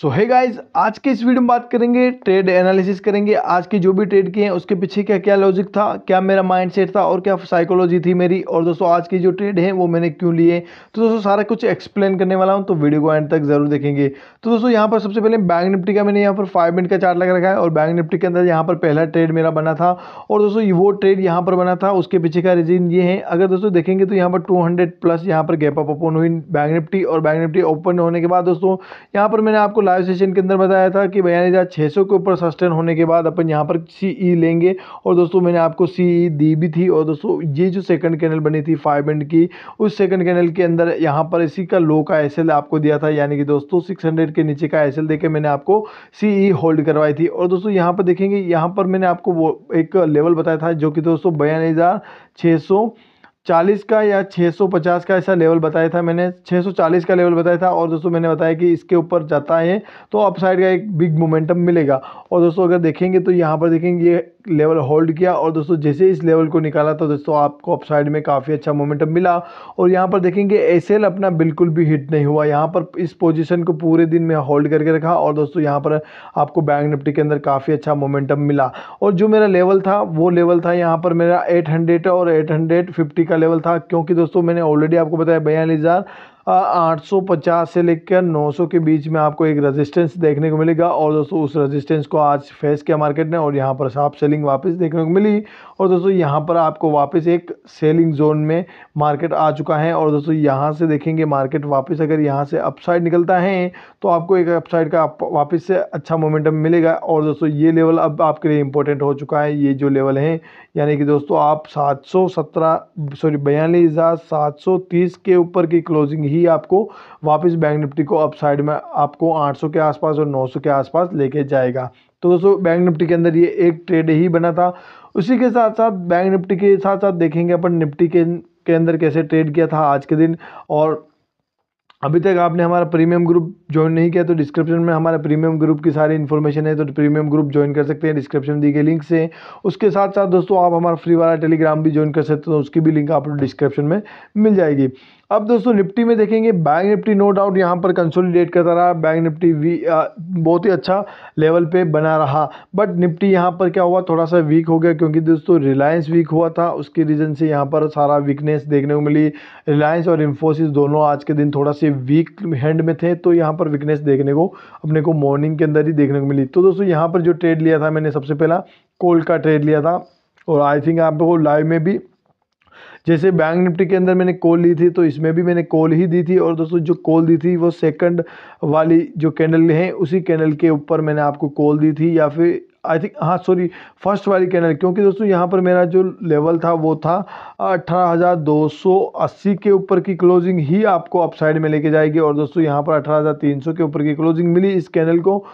सो है गाइज आज के इस वीडियो में बात करेंगे ट्रेड एनालिसिस करेंगे आज की जो भी ट्रेड की है उसके पीछे क्या क्या लॉजिक था क्या मेरा माइंड सेट था और क्या साइकोलॉजी थी मेरी और दोस्तों आज की जो ट्रेड है वो मैंने क्यों लिए तो दोस्तों सारा कुछ एक्सप्लेन करने वाला हूँ तो वीडियो को एंड तक जरूर देखेंगे तो दोस्तों यहाँ पर सबसे पहले बैंक निफ्टी का मैंने यहाँ पर फाइव मिनट का चार्ट लगा रखा है और बैंक निफ्टी के अंदर यहाँ पर पहला ट्रेड मेरा बना था और दोस्तों वो ट्रेड यहाँ पर बना था उसके पीछे का रीजन ये है अगर दोस्तों देखेंगे तो यहाँ पर टू प्लस यहाँ पर गैप अप ओपन हुई बैंक निफ्टी और बैंक निफ्टी ओपन होने के बाद दोस्तों यहाँ पर मैंने आपको लाइव सेशन के अंदर बताया था कि बयान हज़ार छः सौ के ऊपर सस्टेन होने के बाद अपन यहाँ पर सी ई e लेंगे और दोस्तों मैंने आपको सी ई e दी भी थी और दोस्तों ये जो सेकंड कैनल बनी थी फाइव एंड की उस सेकंड कैनल के अंदर यहाँ पर इसी का लो का एस आपको दिया था यानी कि दोस्तों सिक्स हंड्रेड के नीचे का एस एल मैंने आपको सी ई होल्ड करवाई थी और दोस्तों यहाँ पर देखेंगे यहाँ पर मैंने आपको वो एक लेवल बताया था जो कि दोस्तों बयान हज़ार छः सौ चालीस का या छः सौ पचास का ऐसा लेवल बताया था मैंने छः सौ चालीस का लेवल बताया था और दोस्तों मैंने बताया कि इसके ऊपर जाता है तो अपसाइड का एक बिग मोमेंटम मिलेगा और दोस्तों अगर देखेंगे तो यहाँ पर देखेंगे ये लेवल होल्ड किया और दोस्तों जैसे इस लेवल को निकाला तो दोस्तों आपको अपसाइड में काफ़ी अच्छा मोमेंटम मिला और यहाँ पर देखेंगे एस अपना बिल्कुल भी हिट नहीं हुआ यहाँ पर इस पोजिशन को पूरे दिन में होल्ड करके रखा और दोस्तों यहाँ पर आपको बैंक निफ्टी के अंदर काफ़ी अच्छा मोमेंटम मिला और जो मेरा लेवल था वो लेवल था यहाँ पर मेरा एट और एट का लेवल था क्योंकि दोस्तों मैंने ऑलरेडी आपको बताया बयालीस हज़ार 850 से लेकर 900 के बीच में आपको एक रेजिस्टेंस देखने को मिलेगा और दोस्तों उस रेजिस्टेंस को आज फेस किया मार्केट ने और यहाँ पर साफ सेलिंग वापस देखने को मिली और दोस्तों यहाँ पर आपको वापस एक सेलिंग जोन में मार्केट आ चुका है और दोस्तों यहाँ से देखेंगे मार्केट वापस अगर यहाँ से अपसाइड निकलता है तो आपको एक अपसाइड का वापस से अच्छा मोमेंटम मिलेगा और दोस्तों ये लेवल अब आपके लिए इंपॉर्टेंट हो चुका है ये जो लेवल है यानी कि दोस्तों आप सात सॉरी बयालीस हज़ार सात सौ तीस के ऊपर की क्लोजिंग ही ही आपको वापस बैंक निफ्टी को अपसाइड में आपको 800 के आसपास और 900 के आसपास लेके जाएगा तो दोस्तों बैंक निफ्टी के अंदर ये एक ट्रेड ही बना था उसी के साथ साथ बैंक निफ्टी के साथ साथ देखेंगे अपन निफ्टी के के अंदर कैसे ट्रेड किया था आज के दिन और अभी तक आपने हमारा प्रीमियम ग्रुप ज्वाइन नहीं किया तो डिस्क्रिप्शन में हमारा प्रीमियम ग्रुप की सारी इन्फॉर्मेशन है तो प्रीमियम ग्रुप ज्वाइन कर सकते हैं डिस्क्रिप्शन दी गई लिंक से उसके साथ साथ दोस्तों आप हमारा फ्री वाला टेलीग्राम भी ज्वाइन कर सकते हो उसकी भी लिंक आपको डिस्क्रिप्शन में मिल जाएगी अब दोस्तों निफ्टी में देखेंगे बैंक निफ्टी नो डाउट यहाँ पर कंसोलिडेट करता रहा बैंक निफ्टी वी बहुत ही अच्छा लेवल पे बना रहा बट निफ्टी यहाँ पर क्या हुआ थोड़ा सा वीक हो गया क्योंकि दोस्तों रिलायंस वीक हुआ था उसके रीज़न से यहाँ पर सारा वीकनेस देखने को मिली रिलायंस और इन्फोसिस दोनों आज के दिन थोड़ा से बच्चे वीक हैंड में थे तो यहाँ पर वीकनेस देखने को अपने को मॉर्निंग के अंदर ही देखने को मिली तो दोस्तों यहाँ पर जो ट्रेड लिया था मैंने सबसे पहला कोल का ट्रेड लिया था और आई थिंक आपको लाइव में भी जैसे बैंक निफ्टी के अंदर मैंने कॉल ली थी तो इसमें भी मैंने कॉल ही दी थी और दोस्तों जो कॉल दी थी वो सेकंड वाली जो कैंडल है उसी कैंडल के ऊपर मैंने आपको कॉल दी थी या फिर आई थिंक हाँ सॉरी फर्स्ट वाली कैंडल क्योंकि दोस्तों यहाँ पर मेरा जो लेवल था वो था अठारह हज़ार दो सौ अस्सी के ऊपर की क्लोजिंग ही आपको अपसाइड में लेके जाएगी और दोस्तों यहाँ पर अठारह हज़ार तीन सौ के ऊपर की क्लोजिंग मिली इस कैंडल को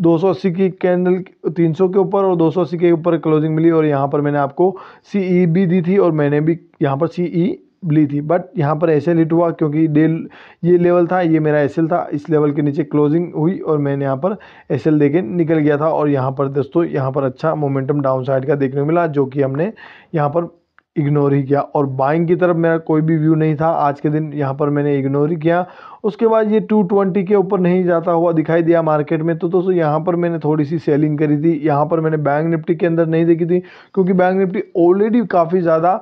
दो सौ अस्सी की कैंडल तीन सौ के ऊपर और दो सौ अस्सी के ऊपर क्लोजिंग मिली और यहाँ पर मैंने आपको सी ई भी दी थी और मैंने भी यहाँ पर सी ई e ली थी बट यहाँ पर ऐसे हिट हुआ क्योंकि डेल ये लेवल था ये मेरा एस था इस लेवल के नीचे क्लोजिंग हुई और मैंने यहाँ पर एस एल निकल गया था और यहाँ पर दोस्तों यहाँ पर अच्छा मोमेंटम डाउन साइड का देखने को मिला जो कि हमने यहाँ पर इग्नोर ही किया और बाइंग की तरफ मेरा कोई भी व्यू नहीं था आज के दिन यहाँ पर मैंने इग्नोर ही किया उसके बाद ये 220 के ऊपर नहीं जाता हुआ दिखाई दिया मार्केट में तो दोस्तों यहाँ पर मैंने थोड़ी सी सेलिंग करी थी यहाँ पर मैंने बैंक निफ्टी के अंदर नहीं देखी थी क्योंकि बैंक निफ्टी ऑलरेडी काफ़ी ज़्यादा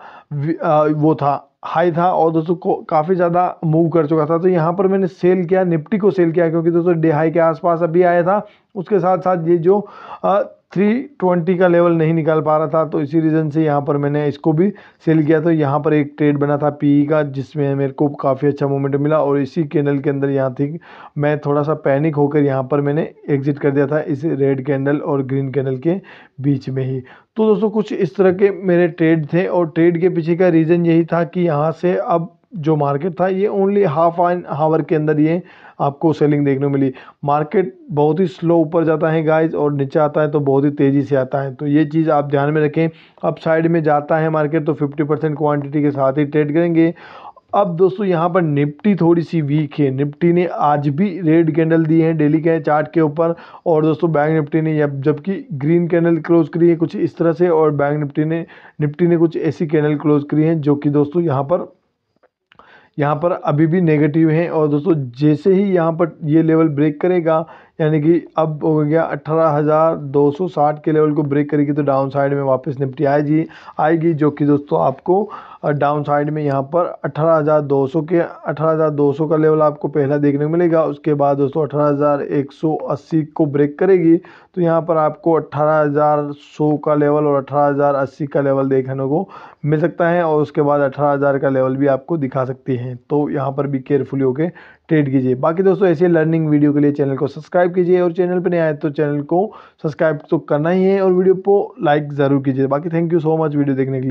वो था हाई था और दोस्तों को काफ़ी ज़्यादा मूव कर चुका था तो यहाँ पर मैंने सेल किया निफ्टी को सेल किया क्योंकि दोस्तों डे हाई के आसपास अभी आया था उसके साथ साथ ये जो 320 का लेवल नहीं निकाल पा रहा था तो इसी रीज़न से यहाँ पर मैंने इसको भी सेल किया तो यहाँ पर एक ट्रेड बना था पीई e का जिसमें मेरे को काफ़ी अच्छा मोमेंट मिला और इसी कैंडल के अंदर यहाँ थी मैं थोड़ा सा पैनिक होकर यहाँ पर मैंने एग्जिट कर दिया था इस रेड कैंडल और ग्रीन कैंडल के बीच में ही तो दोस्तों कुछ इस तरह के मेरे ट्रेड थे और ट्रेड के पीछे का रीज़न यही था कि यहाँ से अब जो मार्केट था ये ओनली हाफ एन आवर के अंदर ये आपको सेलिंग देखने को मिली मार्केट बहुत ही स्लो ऊपर जाता है गाइस और नीचे आता है तो बहुत ही तेज़ी से आता है तो ये चीज़ आप ध्यान में रखें अब साइड में जाता है मार्केट तो 50 परसेंट क्वान्टिटी के साथ ही ट्रेड करेंगे अब दोस्तों यहाँ पर निफ्टी थोड़ी सी वीक है निफ्टी ने आज भी रेड कैंडल दी है डेली के चार्ट के ऊपर और दोस्तों बैंक निफ्टी ने जबकि ग्रीन कैंडल क्लोज करी है कुछ इस तरह से और बैंक निफ्टी ने निफ्टी ने कुछ ऐसी कैंडल क्लोज करी है जो कि दोस्तों यहाँ पर यहाँ पर अभी भी नेगेटिव है और दोस्तों जैसे ही यहाँ पर ये लेवल ब्रेक करेगा यानी कि अब हो गया अठारह हज़ार दो सौ साठ के लेवल को ब्रेक करेगी तो डाउन साइड में वापस निपटी आएगी आएगी जो कि दोस्तों आपको डाउन साइड में यहाँ पर 18,200 के 18,200 का लेवल आपको पहला देखने को मिलेगा उसके बाद दोस्तों 18,180 को ब्रेक करेगी तो यहाँ पर आपको 18,100 का लेवल और 18,080 का लेवल देखने को मिल सकता है और उसके बाद 18,000 का लेवल भी आपको दिखा सकती हैं तो यहाँ पर भी केयरफुली होकर ट्रेड कीजिए बाकी दोस्तों ऐसे लर्निंग वीडियो के लिए चैनल को सब्सक्राइब सब्सक्राइब कीजिए और चैनल पर नहीं आए तो चैनल को सब्सक्राइब तो करना ही है और वीडियो को लाइक ज़रूर कीजिए बाकी thank you so much video देखने के लिए